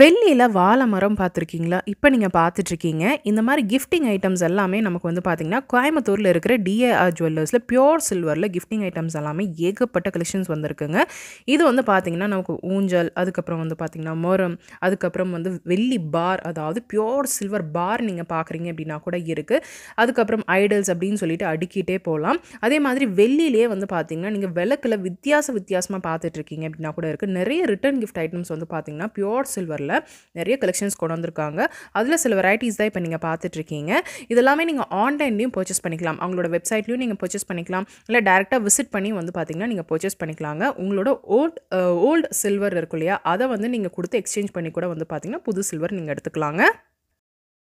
வெள்ளியில் வாழை மரம் பார்த்துருக்கீங்களா இப்போ நீங்கள் பார்த்துட்ருக்கீங்க இந்த மாதிரி கிஃப்டிங் ஐட்டம்ஸ் எல்லாமே நமக்கு வந்து பார்த்திங்கன்னா கோயம்புத்தூரில் இருக்கிற டிஏஆர் ஜுவல்லர்ஸில் பியோர் சில்வரில் கிஃப்டிங் ஐட்டம்ஸ் எல்லாமே ஏகப்பட்ட கலெக்ஷன்ஸ் வந்திருக்குங்க இது வந்து பார்த்திங்கன்னா நமக்கு ஊஞ்சல் அதுக்கப்புறம் வந்து பார்த்திங்கன்னா மரம் அதுக்கப்புறம் வந்து வெள்ளி பார் அதாவது பியோர் சில்வர் பார் நீங்கள் பார்க்குறீங்க அப்படின்னா கூட இருக்குது அதுக்கப்புறம் ஐடல்ஸ் அப்படின்னு சொல்லிட்டு அடுக்கிட்டே போகலாம் அதே மாதிரி வெள்ளியிலே வந்து பார்த்திங்கன்னா நீங்கள் விளக்கில் வித்தியாச வித்தியாசமாக பார்த்துட்ருக்கீங்க அப்படின்னா கூட இருக்குது நிறைய ரிட்டர்ன் கிஃப்ட் ஐட்டம்ஸ் வந்து பார்த்திங்கன்னா பியோர் சில்வர் கவரில் நிறைய கலெக்ஷன்ஸ் கொண்டு வந்திருக்காங்க அதில் சில வெரைட்டிஸ் தான் இப்போ நீங்கள் பார்த்துட்ருக்கீங்க இதெல்லாமே நீங்கள் ஆன்லைன்லேயும் பர்ச்சேஸ் பண்ணிக்கலாம் அவங்களோட வெப்சைட்லையும் நீங்கள் பர்ச்சேஸ் பண்ணிக்கலாம் இல்லை டேரெக்டாக விசிட் பண்ணி வந்து பார்த்திங்கன்னா நீங்கள் பர்ச்சேஸ் பண்ணிக்கலாங்க உங்களோட ஓல்ட் ஓல்டு சில்வர் இருக்கும் இல்லையா அதை வந்து நீங்கள் கொடுத்து எக்ஸ்சேஞ்ச் பண்ணி கூட வந்து பார்த்திங்கன்னா புது சில்வர் நீங்கள் எடுத்துக்கலாங்க